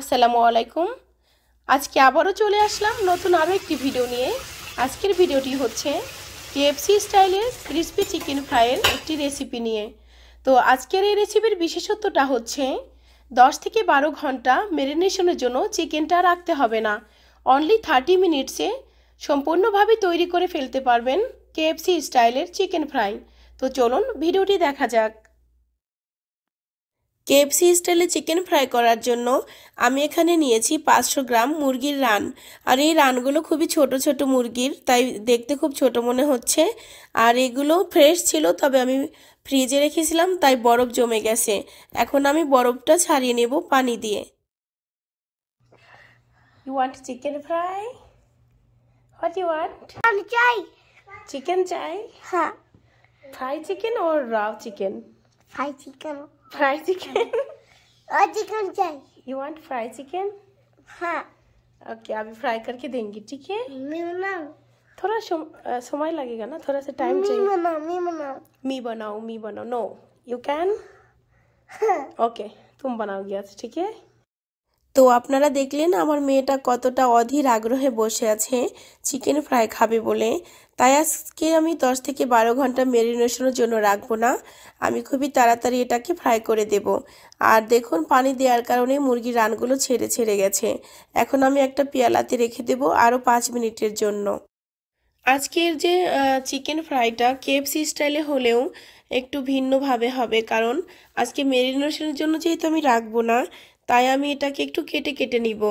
আসসালামু আলাইকুম আজকে আবারও চলে আসলাম নতুন আরও একটি ভিডিও নিয়ে আজকের ভিডিওটি হচ্ছে কেএফসি স্টাইলের ক্রিসপি চিকেন ফ্রাইয়ের একটি রেসিপি নিয়ে তো আজকের এই রেসিপির বিশেষত্বটা হচ্ছে দশ থেকে বারো ঘন্টা ম্যারিনেশনের জন্য চিকেনটা রাখতে হবে না অনলি থার্টি মিনিটসে সম্পূর্ণভাবে তৈরি করে ফেলতে পারবেন কেএফসি স্টাইলের চিকেন ফ্রাই তো চলুন ভিডিওটি দেখা যাক কেএফসি স্টাইলে চিকেন ফ্রাই করার জন্য আমি এখানে নিয়েছি পাঁচশো গ্রাম মুরগির রান আর এই রানগুলো খুবই ছোট ছোট মুরগির তাই দেখতে খুব ছোট মনে হচ্ছে আর এগুলো ফ্রেশ ছিল তবে আমি ফ্রিজে রেখেছিলাম তাই বরফ জমে গেছে এখন আমি বরফটা ছাড়িয়ে নেব পানি দিয়ে চিকেন ফ্রাই চাই চিকেন চাই হ্যাঁ फ्राई चिकन और राव chicken fry chicken fry chicken और चिकन चाहिए यू वांट फ्राई चिकन हाँ ओके okay, अभी फ्राई करके देंगे ठीक है मैं बनाऊं थोड़ा समय लगेगा ना थोड़ा सा टाइम चाहिए मी बनाओ मी बनाओ मी बनाओ मी बनाओ नो यू कैन ओके तुम बनाओगी आज ठीक है তো আপনারা দেখলেন আমার মেয়েটা কতটা অধীর আগ্রহে বসে আছে চিকেন ফ্রাই খাবে বলে তাই আজকে আমি দশ থেকে বারো ঘন্টা ম্যারিনেশনের জন্য রাখবো না আমি খুবই তাড়াতাড়ি এটাকে ফ্রাই করে দেব আর দেখুন পানি দেওয়ার কারণে মুরগির রানগুলো ছেড়ে ছেড়ে গেছে এখন আমি একটা পেয়ালাতে রেখে দেব আরও পাঁচ মিনিটের জন্য আজকের যে চিকেন ফ্রাইটা কেপসি স্টাইলে হলেও একটু ভিন্নভাবে হবে কারণ আজকে মেরিনেশনের জন্য যেহেতু আমি রাখবো না তাই আমি এটাকে একটু কেটে কেটে নিব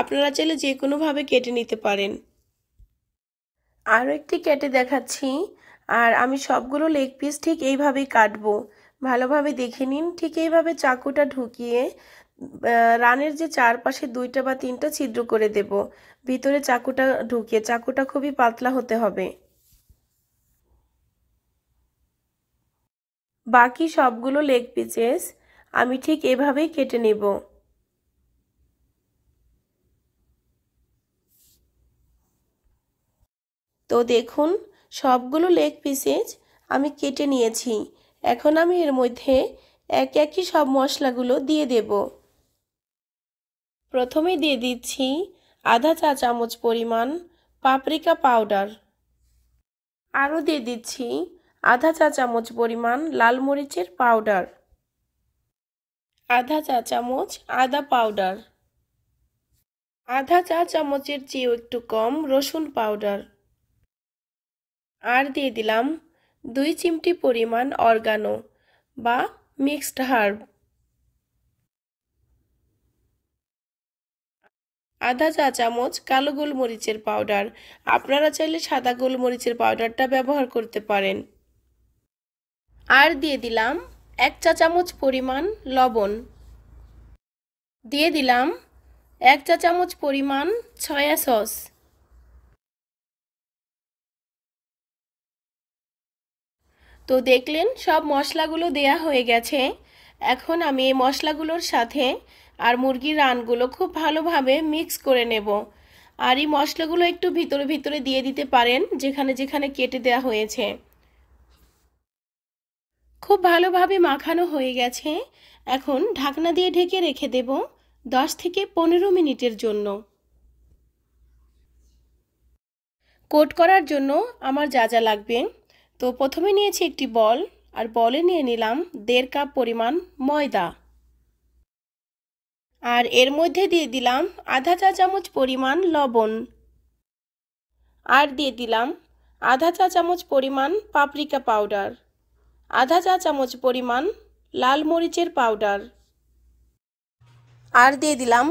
আপনারা চাইলে যে কোনোভাবে কেটে নিতে পারেন আরও একটি কেটে দেখাচ্ছি আর আমি সবগুলো লেগ পিস ঠিক এইভাবেই কাটবো ভালোভাবে দেখে নিন ঠিক এইভাবে চাকুটা ঢুকিয়ে রানের যে চারপাশে দুইটা বা তিনটা ছিদ্র করে দেব ভিতরে চাকুটা ঢুকিয়ে চাকুটা খুবই পাতলা হতে হবে বাকি সবগুলো লেগ পিসেস আমি ঠিক এভাবেই কেটে নেব তো দেখুন সবগুলো লেগ পিসেজ আমি কেটে নিয়েছি এখন আমি এর মধ্যে এক একই সব মশলাগুলো দিয়ে দেব প্রথমে দিয়ে দিচ্ছি আধা চা চামচ পরিমাণ পাপরিকা পাউডার আরও দিয়ে দিচ্ছি আধা চা চামচ পরিমাণ লাল মরিচের পাউডার আধা চা চামচ আদা পাউডার আধা চা চামচের চেয়েও একটু কম রসুন পাউডার আর দিয়ে দিলাম দুই চিমটি পরিমাণ অর্গানো বা মিক্সড হার্ব আধা চা চামচ কালো গোলমরিচের পাউডার আপনারা চাইলে সাদা গোলমরিচের পাউডারটা ব্যবহার করতে পারেন আর দিয়ে দিলাম এক চা চামচ পরিমাণ লবণ দিয়ে দিলাম এক চা চামচ পরিমাণ ছয়া সস তো দেখলেন সব মশলাগুলো দেয়া হয়ে গেছে এখন আমি এই মশলাগুলোর সাথে আর মুরগির রানগুলো খুব ভালোভাবে মিক্স করে নেব আর এই মশলাগুলো একটু ভিতরে ভিতরে দিয়ে দিতে পারেন যেখানে যেখানে কেটে দেওয়া হয়েছে খুব ভালোভাবে মাখানো হয়ে গেছে এখন ঢাকনা দিয়ে ঢেকে রেখে দেব দশ থেকে পনেরো মিনিটের জন্য কোট করার জন্য আমার যা যা লাগবে তো প্রথমে নিয়েছি একটি বল আর বলে নিয়ে নিলাম দেড় কাপ পরিমাণ ময়দা আর এর মধ্যে দিয়ে দিলাম আধা চা চামচ পরিমাণ লবণ আর দিয়ে দিলাম আধা চা চামচ পরিমাণ পাপরিকা পাউডার আধা চা চামচ পরিমাণ লাল মরিচের পাউডার আর দিয়ে দিলাম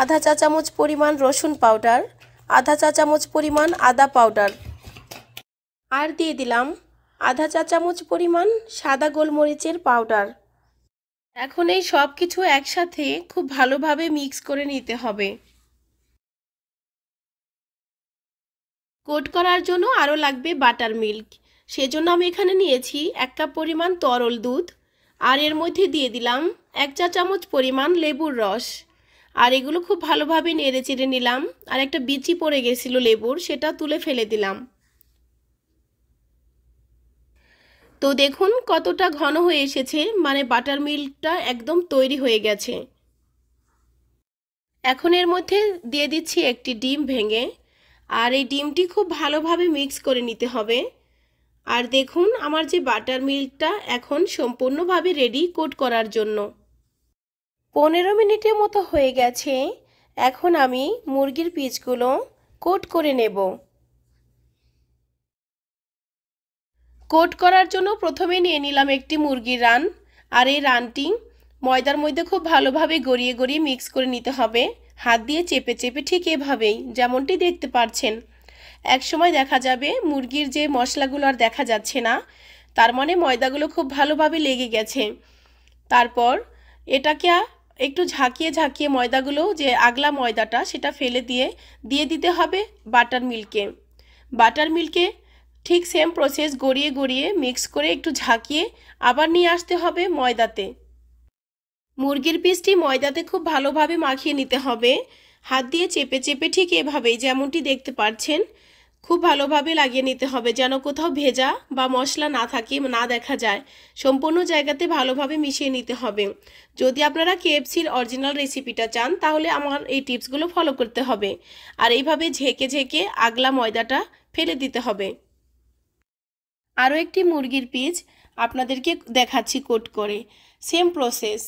আধা চা চামচ পরিমাণ রসুন পাউডার আধা চা চামচ পরিমাণ আদা পাউডার আর দিয়ে দিলাম আধা চা চামচ পরিমাণ সাদা গোলমরিচের পাউডার এখন এই সব কিছু একসাথে খুব ভালোভাবে মিক্স করে নিতে হবে কোট করার জন্য আরও লাগবে বাটার মিল্ক সেজন্য আমি এখানে নিয়েছি এক কাপ পরিমাণ তরল দুধ আর এর মধ্যে দিয়ে দিলাম এক চা চামচ পরিমাণ লেবুর রস আর এগুলো খুব ভালোভাবে নেড়ে চেড়ে নিলাম আর একটা বিচি পড়ে গেছিলো লেবুর সেটা তুলে ফেলে দিলাম তো দেখুন কতটা ঘন হয়ে এসেছে মানে বাটার মিল্কটা একদম তৈরি হয়ে গেছে এখন এর মধ্যে দিয়ে দিচ্ছি একটি ডিম ভেঙে আর এই ডিমটি খুব ভালোভাবে মিক্স করে নিতে হবে আর দেখুন আমার যে বাটার মিল্কটা এখন সম্পূর্ণভাবে রেডি কোট করার জন্য পনেরো মিনিটের মতো হয়ে গেছে এখন আমি মুরগির পিচগুলো কোট করে নেব কোট করার জন্য প্রথমে নিয়ে নিলাম একটি মুরগির রান আর এই রানটি ময়দার মধ্যে খুব ভালোভাবে গড়িয়ে গড়িয়ে মিক্স করে নিতে হবে হাত দিয়ে চেপে চেপে ঠিক এভাবেই যেমনটি দেখতে পারছেন এক সময় দেখা যাবে মুরগির যে মশলাগুলো আর দেখা যাচ্ছে না তার মানে ময়দাগুলো খুব ভালোভাবে লেগে গেছে তারপর এটাকে একটু ঝাঁকিয়ে ঝাঁকিয়ে ময়দাগুলো যে আগলা ময়দাটা সেটা ফেলে দিয়ে দিয়ে দিতে হবে বাটার মিল্কে বাটার মিল্কে ঠিক সেম প্রসেস গড়িয়ে গড়িয়ে মিক্স করে একটু ঝাঁকিয়ে আবার নিয়ে আসতে হবে ময়দাতে মুরগির পিসটি ময়দাতে খুব ভালোভাবে মাখিয়ে নিতে হবে হাত দিয়ে চেপে চেপে ঠিক এভাবেই যেমনটি দেখতে পারছেন খুব ভালোভাবে লাগিয়ে নিতে হবে যেন কোথাও ভেজা বা মশলা না থাকে না দেখা যায় সম্পূর্ণ জায়গাতে ভালোভাবে মিশিয়ে নিতে হবে যদি আপনারা কেএফসির অরিজিনাল রেসিপিটা চান তাহলে আমার এই টিপসগুলো ফলো করতে হবে আর এইভাবে ঝেঁকে ঝেঁকে আগলা ময়দাটা ফেলে দিতে হবে আরও একটি মুরগির পিচ আপনাদেরকে দেখাচ্ছি কোট করে সেম প্রসেস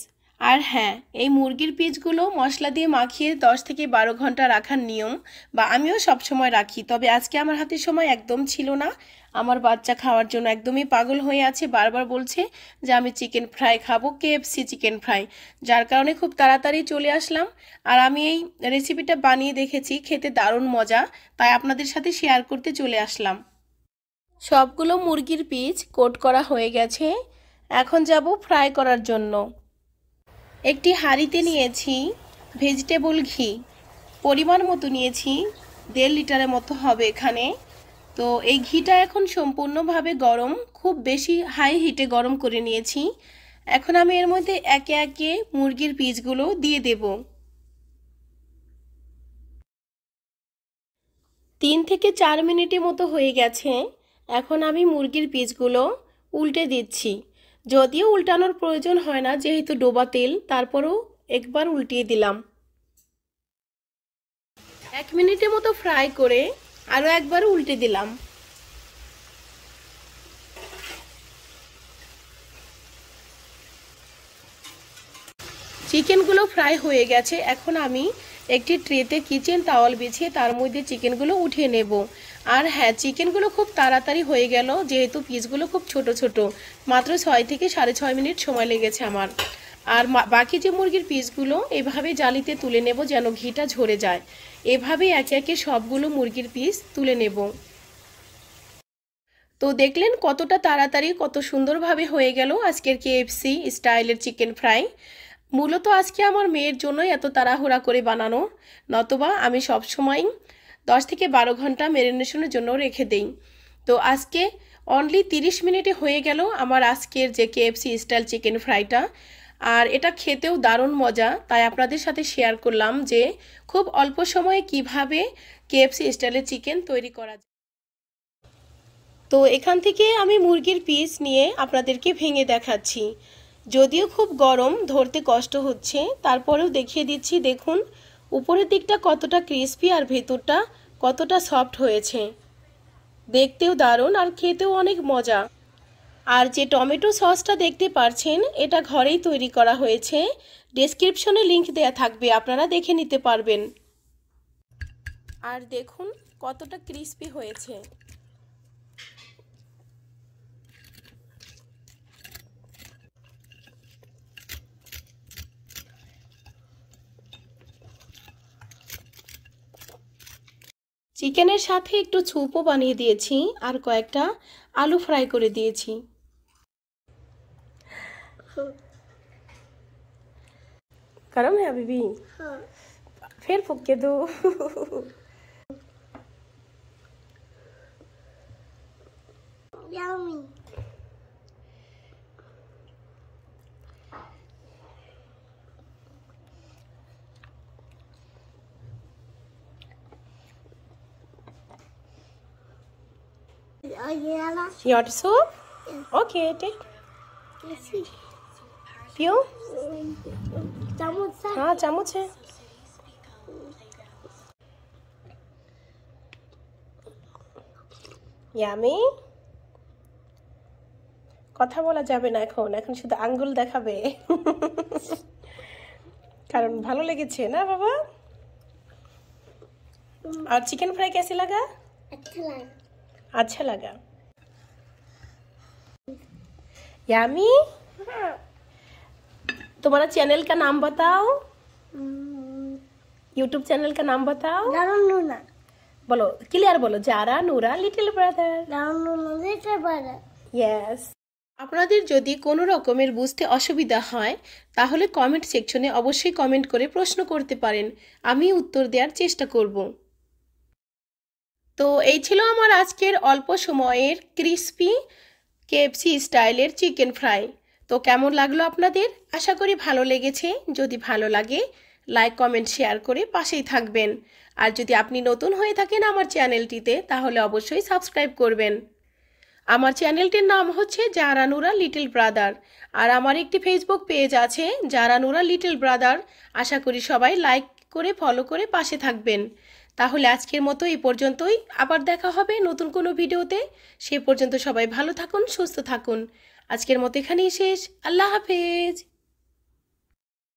আর হ্যাঁ এই মুরগির পিচগুলো মশলা দিয়ে মাখিয়ে 10 থেকে বারো ঘন্টা রাখার নিয়ম বা আমিও সব সময় রাখি তবে আজকে আমার হাতে সময় একদম ছিল না আমার বাচ্চা খাওয়ার জন্য একদমই পাগল হয়ে আছে বারবার বলছে যে আমি চিকেন ফ্রাই খাবো কেএফসি চিকেন ফ্রাই যার কারণে খুব তাড়াতাড়ি চলে আসলাম আর আমি এই রেসিপিটা বানিয়ে দেখেছি খেতে দারুণ মজা তাই আপনাদের সাথে শেয়ার করতে চলে আসলাম সবগুলো মুরগির পিচ কোট করা হয়ে গেছে এখন যাব ফ্রাই করার জন্য একটি হাঁড়িতে নিয়েছি ভেজিটেবল ঘি পরিমাণ মতো নিয়েছি দেড় লিটারের মতো হবে এখানে তো এই ঘিটা এখন সম্পূর্ণভাবে গরম খুব বেশি হাই হিটে গরম করে নিয়েছি এখন আমি এর মধ্যে একে একে মুরগির পিচগুলো দিয়ে দেব তিন থেকে চার মিনিটের মতো হয়ে গেছে এখন আমি মুরগির পিসগুলো উল্টে দিচ্ছি যদিও উল্টানোর প্রয়োজন হয় না যেহেতু ডোবা তেল তারপরেও একবার উল্টিয়ে দিলাম এক মিনিটের মতো ফ্রাই করে আরও একবার উল্টে দিলাম চিকেনগুলো ফ্রাই হয়ে গেছে এখন আমি একটি ট্রেতে কিচেন টাওয়াল বিছিয়ে তার মধ্যে চিকেনগুলো উঠিয়ে নেব আর হ্যাঁ চিকেনগুলো খুব তাড়াতাড়ি হয়ে গেল যেহেতু পিসগুলো খুব ছোট ছোট মাত্র ছয় থেকে সাড়ে ছয় মিনিট সময় লেগেছে আমার আর বাকি যে মুরগির পিসগুলো এভাবে জালিতে তুলে নেব যেন ঘিটা ঝরে যায় এভাবে একে একে সবগুলো মুরগির পিস তুলে নেব তো দেখলেন কতটা তাড়াতাড়ি কত সুন্দরভাবে হয়ে গেল আজকের কে সি স্টাইলের চিকেন ফ্রাই মূলত আজকে আমার মেয়ের জন্যই এত তাড়াহুড়া করে বানানো নতবা আমি সবসময় দশ থেকে বারো ঘন্টা ম্যারিনেশনের জন্য রেখে দেই তো আজকে অনলি 30 মিনিটে হয়ে গেল আমার আজকের যে কেএফসি স্টাইল চিকেন ফ্রাইটা আর এটা খেতেও দারুণ মজা তাই আপনাদের সাথে শেয়ার করলাম যে খুব অল্প সময়ে কিভাবে কেএফসি স্টাইলের চিকেন তৈরি করা যায় তো এখান থেকে আমি মুরগির পিস নিয়ে আপনাদেরকে ভেঙে দেখাচ্ছি যদিও খুব গরম ধরতে কষ্ট হচ্ছে তারপরেও দেখিয়ে দিচ্ছি দেখুন উপরের দিকটা কতটা ক্রিসপি আর ভেতরটা কতটা সফট হয়েছে দেখতেও দারুণ আর খেতেও অনেক মজা আর যে টমেটো সসটা দেখতে পারছেন এটা ঘরেই তৈরি করা হয়েছে ডেসক্রিপশনে লিংক দেয়া থাকবে আপনারা দেখে নিতে পারবেন আর দেখুন কতটা ক্রিসপি হয়েছে চিকেনের সাথে একটু ছুপও বানিয়ে দিয়েছি আর কয়েকটা আলু ফ্রাই করে দিয়েছি কারণ হ্যাঁ বিবি হ্যাঁ। ফের हाँ। फिर You want soup? Okay, take. পিও হ্যাঁ চামচ হ্যাঁ ইয়ামি কথা বলা যাবে না এখন এখন শুধু আঙ্গুল দেখাবে কারণ ভালো লেগেছে না বাবা আর চিকেন ফ্রাই কেসে লাগা अच्छा लगा यामी तुम्हारा चैनल का नाम बताओ यूट्यूब चैनल का नाम बताओ नूना বলো ক্লিয়ার বলো যারা Nura little brother little brother yes আপনাদের যদি কোনো রকমের বুঝতে অসুবিধা হয় তাহলে কমেন্ট সেকশনে অবশ্যই কমেন্ট করে প্রশ্ন করতে পারেন আমি উত্তর দেওয়ার চেষ্টা করব তো এই ছিল আমার আজকের অল্প সময়ের ক্রিসপি কেএফসি স্টাইলের চিকেন ফ্রাই তো কেমন লাগলো আপনাদের আশা করি ভালো লেগেছে যদি ভালো লাগে লাইক কমেন্ট শেয়ার করে পাশেই থাকবেন আর যদি আপনি নতুন হয়ে থাকেন আমার চ্যানেলটিতে তাহলে অবশ্যই সাবস্ক্রাইব করবেন আমার চ্যানেলটির নাম হচ্ছে জারানুরা লিটল ব্রাদার আর আমার একটি ফেসবুক পেজ আছে জারানুরা লিটল ব্রাদার আশা করি সবাই লাইক করে ফলো করে পাশে থাকবেন তাহলে আজকের মতো এই পর্যন্তই আবার দেখা হবে নতুন কোনো ভিডিওতে সে পর্যন্ত সবাই ভালো থাকুন সুস্থ থাকুন আজকের মতো এখানেই শেষ আল্লাহ হাফেজ